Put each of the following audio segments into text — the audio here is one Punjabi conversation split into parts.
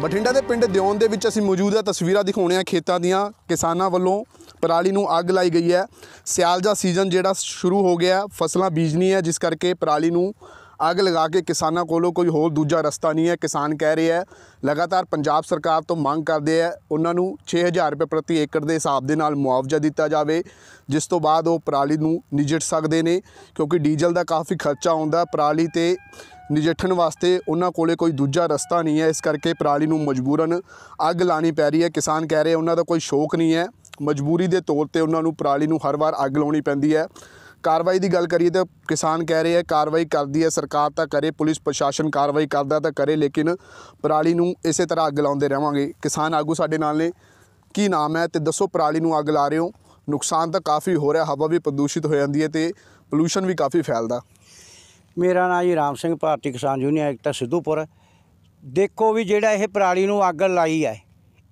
ਬਠਿੰਡਾ ਦੇ ਪਿੰਡ ਦਿਉਨ ਦੇ ਵਿੱਚ ਅਸੀਂ ਮੌਜੂਦ ਹੈ ਤਸਵੀਰਾਂ ਦਿਖਾਉਣੇ ਆ ਖੇਤਾਂ ਦੀਆਂ ਕਿਸਾਨਾਂ ਵੱਲੋਂ ਪਰਾਲੀ ਨੂੰ ਅੱਗ ਲਾਈ ਗਈ ਹੈ ਸਿਆਲ ਦਾ ਸੀਜ਼ਨ ਜਿਹੜਾ ਸ਼ੁਰੂ ਹੋ ਗਿਆ ਫਸਲਾਂ ਬੀਜਣੀ ਹੈ ਜਿਸ ਕਰਕੇ ਪਰਾਲੀ ਨੂੰ ਅੱਗ ਲਗਾ ਕੇ ਕਿਸਾਨਾਂ ਕੋਲੋਂ ਕੋਈ ਹੋਰ ਦੂਜਾ ਰਸਤਾ ਨਹੀਂ ਹੈ ਕਿਸਾਨ ਕਹਿ ਰਹੇ ਹੈ ਲਗਾਤਾਰ ਪੰਜਾਬ ਸਰਕਾਰ ਤੋਂ ਮੰਗ ਕਰਦੇ ਹੈ ਉਹਨਾਂ ਨੂੰ 6000 ਰੁਪਏ ਪ੍ਰਤੀ ਏਕੜ ਦੇ ਹਿਸਾਬ ਦੇ ਨਾਲ ਮੁਆਵਜ਼ਾ ਦਿੱਤਾ ਜਾਵੇ ਜਿਸ ਤੋਂ ਬਾਅਦ ਉਹ ਪਰਾਲੀ ਨੂੰ ਨਿਜਟ ਸਕਦੇ ਨੇ ਕਿਉਂਕਿ ਡੀਜ਼ਲ ਦਾ ਕਾਫੀ ਖਰਚਾ ਆਉਂਦਾ ਪਰਾਲੀ ਤੇ ਨਜਿੱਠਣ ਵਾਸਤੇ ਉਹਨਾਂ ਕੋਲੇ ਕੋਈ ਦੂਜਾ ਰਸਤਾ ਨਹੀਂ ਹੈ ਇਸ ਕਰਕੇ ਪਰਾਲੀ ਨੂੰ ਮਜਬੂਰਨ ਅੱਗ ਲਾਣੀ ਪੈ ਰਹੀ ਹੈ ਕਿਸਾਨ ਕਹਿ ਰਹੇ ਉਹਨਾਂ ਦਾ ਕੋਈ ਸ਼ੌਕ ਨਹੀਂ ਹੈ ਮਜਬੂਰੀ ਦੇ ਤੌਰ ਤੇ ਉਹਨਾਂ ਨੂੰ ਪਰਾਲੀ ਨੂੰ ਹਰ ਵਾਰ ਅੱਗ ਲਾਉਣੀ ਪੈਂਦੀ ਹੈ ਕਾਰਵਾਈ ਦੀ ਗੱਲ ਕਰੀਏ ਤਾਂ ਕਿਸਾਨ ਕਹਿ ਰਹੇ ਆ ਕਾਰਵਾਈ ਕਰਦੀ ਹੈ ਸਰਕਾਰ ਤਾਂ ਕਰੇ ਪੁਲਿਸ ਪ੍ਰਸ਼ਾਸਨ ਕਾਰਵਾਈ ਕਰਦਾ ਤਾਂ ਕਰੇ ਲੇਕਿਨ ਪਰਾਲੀ ਨੂੰ ਇਸੇ ਤਰ੍ਹਾਂ ਅੱਗ ਲਾਉਂਦੇ ਰਹਾਂਗੇ ਕਿਸਾਨ ਆਗੂ ਸਾਡੇ ਨਾਲ ਨੇ ਕੀ ਨਾਮ ਹੈ ਤੇ ਦੱਸੋ ਪਰਾਲੀ ਨੂੰ ਅੱਗ ਲਾ ਰਹੇ ਹੋ ਨੁਕਸਾਨ ਤਾਂ ਕਾਫੀ ਹੋ ਰਿਹਾ ਹਵਾ ਵੀ ਪ੍ਰਦੂਸ਼ਿਤ ਹੋ ਜਾਂਦੀ ਹੈ ਤੇ ਪੋਲੂਸ਼ਨ ਵੀ ਕਾਫੀ ਫੈਲਦਾ ਮੇਰਾ ਨਾਮ ਜੀ ਰਾਮ ਸਿੰਘ ਭਾਰਤੀ ਕਿਸਾਨ ਯੂਨੀਅਨ ਇਕਤਾ ਸਿੱਧੂਪੁਰ ਦੇਖੋ ਵੀ ਜਿਹੜਾ ਇਹ ਪਰਾਲੀ ਨੂੰ ਅੱਗ ਲਾਈ ਹੈ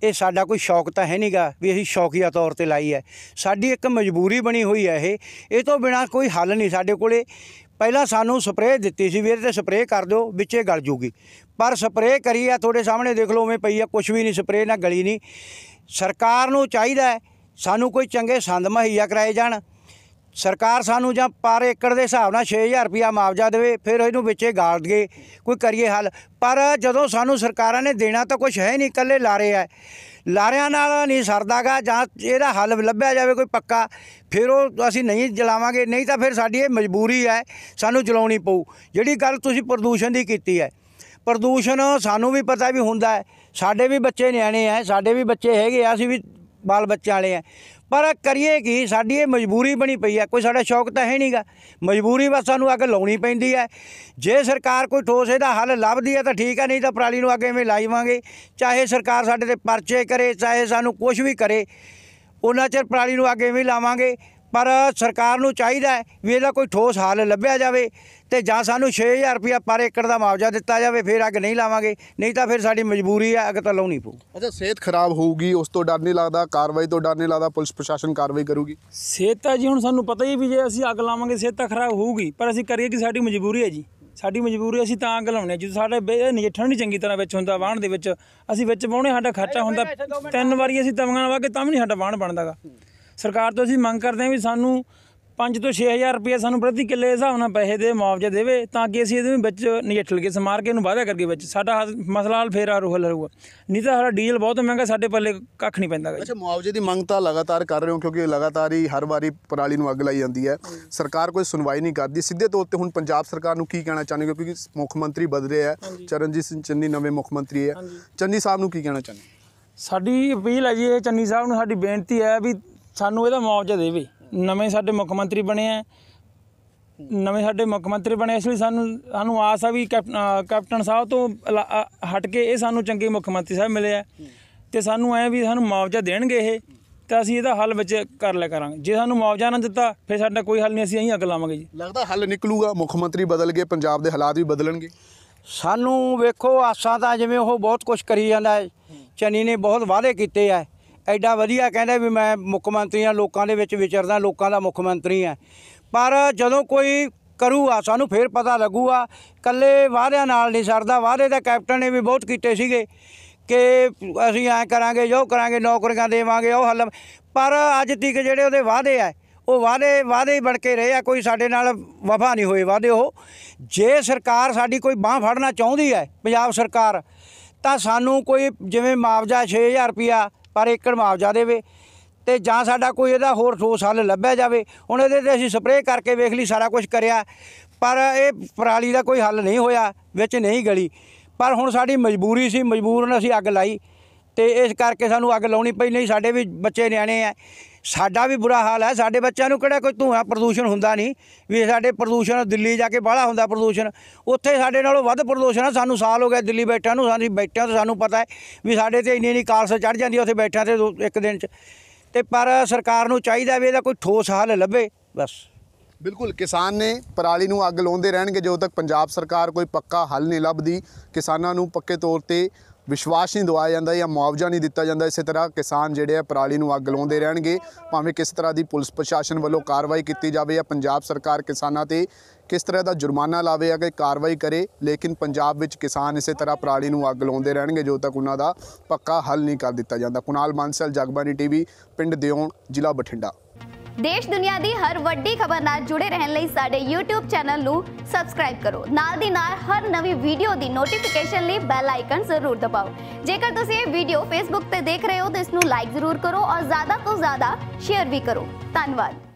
ਇਹ ਸਾਡਾ ਕੋਈ ਸ਼ੌਕ ਤਾਂ ਹੈ ਨਹੀਂਗਾ ਵੀ ਅਸੀਂ ਸ਼ੌਕੀਆ ਤੌਰ ਤੇ ਲਾਈ ਹੈ ਸਾਡੀ ਇੱਕ ਮਜਬੂਰੀ ਬਣੀ ਹੋਈ ਹੈ ਇਹ ਇਹ ਤੋਂ ਬਿਨਾ ਕੋਈ ਹੱਲ ਨਹੀਂ ਸਾਡੇ ਕੋਲੇ ਪਹਿਲਾਂ ਸਾਨੂੰ ਸਪਰੇਅ ਦਿੱਤੀ ਸੀ ਵੀਰ ਤੇ ਸਪਰੇਅ ਕਰ ਦਿਓ ਵਿੱਚ ਇਹ ਗਲ ਜੂਗੀ ਪਰ ਸਪਰੇਅ ਕਰੀ ਆ ਤੁਹਾਡੇ ਸਾਹਮਣੇ ਦੇਖ ਲਓ ਮੈਂ ਪਈ ਆ ਕੁਝ ਵੀ ਨਹੀਂ ਸਪਰੇਅ ਨਾਲ ਗਲੀ ਨਹੀਂ ਸਰਕਾਰ ਨੂੰ ਚਾਹੀਦਾ ਸਾਨੂੰ ਕੋਈ ਚੰਗੇ ਸੰਦ ਮਹੀਆ ਕਰਾਏ ਜਾਣ ਸਰਕਾਰ ਸਾਨੂੰ ਜਾਂ ਪਰ ਏਕੜ ਦੇ ਹਿਸਾਬ ਨਾਲ 6000 ਰੁਪਿਆ ਮੁਆਵਜ਼ਾ ਦੇਵੇ ਫਿਰ ਇਹਨੂੰ ਵਿੱਚੇ ਗਾਲ ਦਈਏ ਕੋਈ ਕਰੀਏ ਹੱਲ ਪਰ ਜਦੋਂ ਸਾਨੂੰ ਸਰਕਾਰਾਂ ਨੇ ਦੇਣਾ ਤਾਂ ਕੁਝ ਹੈ ਨਹੀਂ ਇਕੱਲੇ ਲਾਰੇ ਆ ਲਾਰਿਆਂ ਨਾਲ ਨਹੀਂ ਸਰਦਾਗਾ ਜਾਂ ਇਹਦਾ ਹੱਲ ਲੱਭਿਆ ਜਾਵੇ ਕੋਈ ਪੱਕਾ ਫਿਰ ਉਹ ਅਸੀਂ ਨਹੀਂ ਜਲਾਵਾਂਗੇ ਨਹੀਂ ਤਾਂ ਫਿਰ ਸਾਡੀ ਇਹ ਮਜਬੂਰੀ ਹੈ ਸਾਨੂੰ ਚਲਾਉਣੀ ਪਊ ਜਿਹੜੀ ਗੱਲ ਤੁਸੀਂ ਪ੍ਰਦੂਸ਼ਣ ਦੀ ਕੀਤੀ ਹੈ ਪ੍ਰਦੂਸ਼ਣ ਸਾਨੂੰ ਵੀ ਪਤਾ ਵੀ ਹੁੰਦਾ ਹੈ ਸਾਡੇ ਵੀ ਬੱਚੇ ਨਿਆਣੇ ਆ ਸਾਡੇ ਵੀ ਬੱਚੇ ਹੈਗੇ ਆ ਅਸੀਂ ਵੀ ਬਾਲ ਬੱਚਾ ਵਾਲੇ ਆ ਪਰ ਕਰੀਏ ਕੀ ਸਾਡੀ ਇਹ ਮਜਬੂਰੀ ਬਣੀ ਪਈ ਹੈ ਕੋਈ ਸਾਡਾ ਸ਼ੌਕ ਤਾਂ ਹੈ ਨਹੀਂਗਾ ਮਜਬੂਰੀ ਬਸ ਸਾਨੂੰ ਅੱਗੇ ਲਾਉਣੀ ਪੈਂਦੀ ਹੈ ਜੇ ਸਰਕਾਰ ਕੋਈ ਠੋਸ ਇਹਦਾ ਹੱਲ ਲੱਭਦੀ ਹੈ ਤਾਂ ਠੀਕ ਹੈ ਨਹੀਂ ਤਾਂ ਪ੍ਰਾਲੀ ਨੂੰ ਅੱਗੇ ਐਵੇਂ ਲਾਈਵਾਂਗੇ ਚਾਹੇ ਸਰਕਾਰ ਸਾਡੇ ਤੇ ਪਰਚੇ ਕਰੇ ਚਾਹੇ ਸਾਨੂੰ ਕੁਝ ਵੀ ਕਰੇ ਉਹਨਾਂ ਚਿਰ ਪ੍ਰਾਲੀ ਨੂੰ ਅੱਗੇ ਐਵੇਂ ਲਾਵਾਂਗੇ ਪਰ ਸਰਕਾਰ ਨੂੰ ਚਾਹੀਦਾ ਵੀ ਇਹਦਾ ਕੋਈ ਠੋਸ ਹੱਲ ਲੱਭਿਆ ਜਾਵੇ ਤੇ ਜਾਂ ਸਾਨੂੰ 6000 ਰੁਪਇਆ ਪਰ ਏਕੜ ਦਾ ਮੁਆਵਜ਼ਾ ਦਿੱਤਾ ਜਾਵੇ ਫਿਰ ਅੱਗ ਨਹੀਂ ਲਾਵਾਂਗੇ ਨਹੀਂ ਤਾਂ ਫਿਰ ਸਾਡੀ ਮਜਬੂਰੀ ਹੈ ਅੱਗ ਤਾਂ ਲਾਉਣੀ ਪਊ ਅੱਛਾ ਸਿਹਤ ਖਰਾਬ ਹੋਊਗੀ ਉਸ ਤੋਂ ਡਰ ਨਹੀਂ ਲੱਗਦਾ ਕਾਰਵਾਈ ਤੋਂ ਡਰ ਨਹੀਂ ਲੱਗਦਾ ਪੁਲਿਸ ਪ੍ਰਸ਼ਾਸਨ ਕਾਰਵਾਈ ਕਰੂਗੀ ਸਿਹਤ ਤਾਂ ਜੀ ਹੁਣ ਸਾਨੂੰ ਪਤਾ ਹੀ ਵੀ ਜੇ ਅਸੀਂ ਅੱਗ ਲਾਵਾਂਗੇ ਸਿਹਤ ਤਾਂ ਖਰਾਬ ਹੋਊਗੀ ਪਰ ਅਸੀਂ ਕਰੀਏ ਕਿ ਸਾਡੀ ਮਜਬੂਰੀ ਹੈ ਜੀ ਸਾਡੀ ਮਜਬੂਰੀ ਅਸੀਂ ਤਾਂ ਅੱਗ ਲਾਉਣੇ ਜਦੋਂ ਸਾਡੇ ਨਜਿੱਠਣ ਨਹੀਂ ਚੰਗੀ ਤਰ੍ਹਾਂ ਵਿੱਚ ਹੁੰਦਾ ਵਾਹਣ ਦੇ ਵਿੱਚ ਅਸੀਂ ਵਿੱਚ ਪਾਉਣੇ ਸਾਡਾ ਖਰਚਾ ਹੁੰਦਾ ਤਿੰਨ ਵਾਰੀ ਅਸੀਂ ਤਵੀਆਂ ਲਵਾ ਤਾਂ ਵੀ ਨਹੀਂ ਸਾਡਾ ਵਾਹਣ ਬਣਦਾਗਾ ਸਰਕਾਰ ਤੋਂ ਅਸੀਂ ਮੰਗ ਕਰਦੇ ਹਾਂ ਵੀ ਸਾਨੂੰ 5 ਤੋਂ 6000 ਰੁਪਏ ਸਾਨੂੰ ਪ੍ਰਤੀ ਕਿੱਲੇ ਦੇ ਹਿਸਾਬ ਨਾਲ ਪੈਸੇ ਦੇ ਮੁਆਵਜ਼ਾ ਦੇਵੇ ਤਾਂ ਕਿ ਅਸੀਂ ਇਹਦੇ ਵਿੱਚ ਨਜਿੱਠ ਕੇ ਸਮਾਰ ਕੇ ਇਹਨੂੰ ਵਾਅਦਾ ਕਰਕੇ ਵਿੱਚ ਸਾਡਾ ਮਸਲਾ ਹਲ ਫੇਰ ਆਰੂ ਹਲ ਨਹੀਂ ਤਾਂ ਸਾਡਾ ਡੀਜ਼ਲ ਬਹੁਤ ਮਹਿੰਗਾ ਸਾਡੇ ਪੱਲੇ ਕੱਖ ਨਹੀਂ ਪੈਂਦਾ ਅੱਛਾ ਮੁਆਵਜ਼ੇ ਦੀ ਮੰਗ ਤਾਂ ਲਗਾਤਾਰ ਕਰ ਰਹੇ ਹਾਂ ਕਿਉਂਕਿ ਲਗਾਤਾਰ ਹੀ ਹਰ ਵਾਰੀ ਪਰਾਲੀ ਨੂੰ ਅੱਗ ਲਾਈ ਜਾਂਦੀ ਹੈ ਸਰਕਾਰ ਕੋਈ ਸੁਣਵਾਈ ਨਹੀਂ ਕਰਦੀ ਸਿੱਧੇ ਤੌਰ ਤੇ ਹੁਣ ਪੰਜਾਬ ਸਰਕਾਰ ਨੂੰ ਕੀ ਕਹਿਣਾ ਚਾਹੁੰਦੇ ਕਿਉਂਕਿ ਮੁੱਖ ਮੰਤਰੀ ਬਦਲ ਰਹੇ ਹੈ ਚਰਨਜੀਤ ਸਿੰਘ ਚੰਨੀ ਨਵੇਂ ਮੁੱਖ ਮੰਤਰੀ ਹੈ ਚੰਨੀ ਸਾਹਿਬ ਨੂੰ ਕੀ ਕਹਿਣਾ ਚਾਹੁੰਦੇ ਸਾਡੀ ਅਪੀਲ ਹੈ ਜੀ ਇਹ ਚੰਨੀ ਸਾਹਿਬ ਨੂੰ ਸਾਡੀ ਬੇਨਤੀ ਹੈ ਵੀ ਸਾਨੂੰ ਇਹਦਾ ਮੁਆਵਜ਼ਾ ਦੇਵੇ ਨਵੇਂ ਸਾਡੇ ਮੁੱਖ ਮੰਤਰੀ ਬਣੇ ਆ ਨਵੇਂ ਸਾਡੇ ਮੁੱਖ ਮੰਤਰੀ ਬਣੇ ਇਸ ਲਈ ਸਾਨੂੰ ਸਾਨੂੰ ਆਸ ਆ ਵੀ ਕੈਪਟਨ ਸਾਹਿਬ ਤੋਂ ਹਟ ਕੇ ਇਹ ਸਾਨੂੰ ਚੰਗੇ ਮੁੱਖ ਮੰਤਰੀ ਸਾਹਿਬ ਮਿਲੇ ਆ ਤੇ ਸਾਨੂੰ ਐ ਵੀ ਸਾਨੂੰ ਮੌਜਾ ਦੇਣਗੇ ਇਹ ਤਾਂ ਅਸੀਂ ਇਹਦਾ ਹੱਲ ਵਿੱਚ ਕਰ ਲਿਆ ਕਰਾਂਗੇ ਜੇ ਸਾਨੂੰ ਮੌਜਾ ਨਾ ਦਿੱਤਾ ਫਿਰ ਸਾਡਾ ਕੋਈ ਹੱਲ ਨਹੀਂ ਅਸੀਂ ਅਹੀਂ ਅੱਗ ਲਾਵਾਂਗੇ ਜੀ ਲੱਗਦਾ ਹੱਲ ਨਿਕਲੂਗਾ ਮੁੱਖ ਮੰਤਰੀ ਬਦਲ ਗਏ ਪੰਜਾਬ ਦੇ ਹਾਲਾਤ ਵੀ ਬਦਲਣਗੇ ਸਾਨੂੰ ਵੇਖੋ ਆਸਾਂ ਤਾਂ ਜਿਵੇਂ ਉਹ ਬਹੁਤ ਕੁਝ ਕਰੀ ਜਾਂਦਾ ਹੈ ਚਨੀ ਨੇ ਬਹੁਤ ਵਾਅਦੇ ਕੀਤੇ ਆ ਐਡਾ ਵਧੀਆ ਕਹਿੰਦਾ ਵੀ ਮੈਂ ਮੁੱਖ ਮੰਤਰੀ ਆ ਲੋਕਾਂ ਦੇ ਵਿੱਚ ਵਿਚਰਦਾ ਲੋਕਾਂ ਦਾ ਮੁੱਖ ਮੰਤਰੀ ਆ ਪਰ ਜਦੋਂ ਕੋਈ ਕਰੂਗਾ ਸਾਨੂੰ ਫੇਰ ਪਤਾ ਲੱਗੂਗਾ ਕੱਲੇ ਵਾਅਦਿਆਂ ਨਾਲ ਨਹੀਂ ਸਰਦਾ ਵਾਅਦੇ ਦਾ ਕੈਪਟਨ ਨੇ ਵੀ ਬਹੁਤ ਕੀਤੇ ਸੀਗੇ ਕਿ ਅਸੀਂ ਐ ਕਰਾਂਗੇ ਜੋ ਕਰਾਂਗੇ ਨੌਕਰੀਆਂ ਦੇਵਾਂਗੇ ਉਹ ਹੱਲ ਪਰ ਅੱਜ ਤੱਕ ਜਿਹੜੇ ਉਹਦੇ ਵਾਅਦੇ ਆ ਉਹ ਵਾਅਦੇ ਵਾਅਦੇ ਹੀ ਬਣ ਕੇ ਰਹੇ ਆ ਕੋਈ ਸਾਡੇ ਨਾਲ ਵਫਾ ਨਹੀਂ ਹੋਏ ਵਾਅਦੇ ਉਹ ਜੇ ਸਰਕਾਰ ਸਾਡੀ ਕੋਈ ਬਾਹ ਫੜਨਾ ਚਾਹੁੰਦੀ ਹੈ ਪੰਜਾਬ ਸਰਕਾਰ ਤਾਂ ਸਾਨੂੰ ਕੋਈ ਜਿਵੇਂ ਮੁਆਵਜ਼ਾ 6000 ਰੁਪਇਆ ਪਰ ਏਕੜ ਮੁਆਵਜ਼ਾ ਦੇਵੇ ਤੇ ਜਾਂ ਸਾਡਾ ਕੋਈ ਇਹਦਾ ਹੋਰ ਠੋਸ ਹੱਲ ਲੱਭਿਆ ਜਾਵੇ ਹੁਣ ਇਹਦੇ ਤੇ ਅਸੀਂ ਸਪਰੇਅ ਕਰਕੇ ਵੇਖ ਲਈ ਸਾਰਾ ਕੁਝ ਕਰਿਆ ਪਰ ਇਹ ਪਰਾਲੀ ਦਾ ਕੋਈ ਹੱਲ ਨਹੀਂ ਹੋਇਆ ਵਿੱਚ ਨਹੀਂ ਗਲੀ ਪਰ ਹੁਣ ਸਾਡੀ ਮਜਬੂਰੀ ਸੀ ਮਜਬੂਰਨ ਅਸੀਂ ਅੱਗ ਲਾਈ ਤੇ ਇਸ ਕਰਕੇ ਸਾਨੂੰ ਅੱਗ ਲਾਉਣੀ ਪਈ ਨਹੀਂ ਸਾਡੇ ਵੀ ਬੱਚੇ ਨਿਆਣੇ ਆ ਸਾਡਾ ਵੀ ਬੁਰਾ ਹਾਲ ਹੈ ਸਾਡੇ ਬੱਚਿਆਂ ਨੂੰ ਕਿਹੜਾ ਕੋਈ ਧੂਆਂ ਪ੍ਰਦੂਸ਼ਣ ਹੁੰਦਾ ਨਹੀਂ ਵੀ ਸਾਡੇ ਪ੍ਰਦੂਸ਼ਣ ਦਿੱਲੀ ਜਾ ਕੇ ਬਾਹਲਾ ਹੁੰਦਾ ਪ੍ਰਦੂਸ਼ਣ ਉੱਥੇ ਸਾਡੇ ਨਾਲੋਂ ਵੱਧ ਪ੍ਰਦੂਸ਼ਣ ਹੈ ਸਾਨੂੰ ਸਾਲ ਹੋ ਗਿਆ ਦਿੱਲੀ ਬੈਠਿਆਂ ਨੂੰ ਸਾਡੀ ਬੈਠਿਆਂ ਤੋਂ ਸਾਨੂੰ ਪਤਾ ਹੈ ਵੀ ਸਾਡੇ ਤੇ ਇੰਨੀ ਇੰਨੀ ਕਾਲਸ ਚੜ ਜਾਂਦੀ ਉੱਥੇ ਬੈਠਿਆਂ ਤੇ ਇੱਕ ਦਿਨ 'ਚ ਤੇ ਪਰ ਸਰਕਾਰ ਨੂੰ ਚਾਹੀਦਾ ਵੀ ਇਹਦਾ ਕੋਈ ਠੋਸ ਹੱਲ ਲੱਭੇ ਬਸ ਬਿਲਕੁਲ ਕਿਸਾਨ ਨੇ ਪਰਾਲੀ ਨੂੰ ਅੱਗ ਲਾਉਂਦੇ ਰਹਿਣਗੇ ਜਦੋਂ ਤੱਕ ਪੰਜਾਬ ਸਰਕਾਰ ਕੋਈ ਪੱਕਾ ਹੱਲ ਨਹੀਂ ਲੱਭਦੀ ਕਿਸਾਨਾਂ ਨੂੰ ਪੱਕੇ ਤੌਰ ਤੇ ਵਿਸ਼ਵਾਸ ਨਹੀਂ ਦਵਾਇਆ ਜਾਂਦਾ ਜਾਂ ਮੁਆਵਜ਼ਾ ਨਹੀਂ ਦਿੱਤਾ ਜਾਂਦਾ ਇਸੇ ਤਰ੍ਹਾਂ ਕਿਸਾਨ ਜਿਹੜੇ ਆ ਪਰਾਲੀ ਨੂੰ ਅੱਗ ਲਾਉਂਦੇ ਰਹਿਣਗੇ ਭਾਵੇਂ ਕਿਸ ਤਰ੍ਹਾਂ ਦੀ ਪੁਲਿਸ ਪ੍ਰਸ਼ਾਸਨ ਵੱਲੋਂ ਕਾਰਵਾਈ ਕੀਤੀ ਜਾਵੇ ਜਾਂ ਪੰਜਾਬ ਸਰਕਾਰ ਕਿਸਾਨਾਂ ਤੇ ਕਿਸ ਤਰ੍ਹਾਂ ਦਾ ਜੁਰਮਾਨਾ ਲਾਵੇ ਜਾਂ ਕੋਈ ਕਾਰਵਾਈ ਕਰੇ ਲੇਕਿਨ ਪੰਜਾਬ ਵਿੱਚ ਕਿਸਾਨ ਇਸੇ ਤਰ੍ਹਾਂ ਪਰਾਲੀ ਨੂੰ ਅੱਗ ਲਾਉਂਦੇ ਰਹਿਣਗੇ ਜੋ ਤੱਕ ਉਹਨਾਂ ਦਾ ਪੱਕਾ ਹੱਲ ਨਹੀਂ ਕਰ ਦਿੱਤਾ ਜਾਂਦਾ ਕੁਨਾਲ ਮਾਨਸਲ ਜਗਬਾਨੀ ਟੀਵੀ ਪਿੰਡ ਦਿਉਣ ਜ਼ਿਲ੍ਹਾ ਬਠਿੰਡਾ ਦੇਸ਼ ਦੁਨੀਆ ਦੀ ਹਰ ਵੱਡੀ ਖਬਰ ਨਾਲ ਜੁੜੇ ਰਹਿਣ ਲਈ ਸਾਡੇ YouTube ਚੈਨਲ ਨੂੰ ਸਬਸਕ੍ਰਾਈਬ ਕਰੋ ਨਾਲ ਦੀ ਨਾਲ ਹਰ ਨਵੀਂ ਵੀਡੀਓ ਦੀ ਨੋਟੀਫਿਕੇਸ਼ਨ ਲਈ ਬੈਲ ਆਈਕਨ ਜ਼ਰੂਰ ਦਬਾਓ ਜੇਕਰ ਤੁਸੀਂ ਇਹ ਵੀਡੀਓ Facebook ਤੇ ਦੇਖ ਰਹੇ ਹੋ ਤਾਂ ਇਸ ਨੂੰ ਲਾਈਕ ਜ਼ਰੂਰ ਕਰੋ ਔਰ ਜ਼ਿਆਦਾ ਤੋਂ ਜ਼ਿਆਦਾ ਸ਼ੇਅਰ ਵੀ ਕਰੋ ਧੰਨਵਾਦ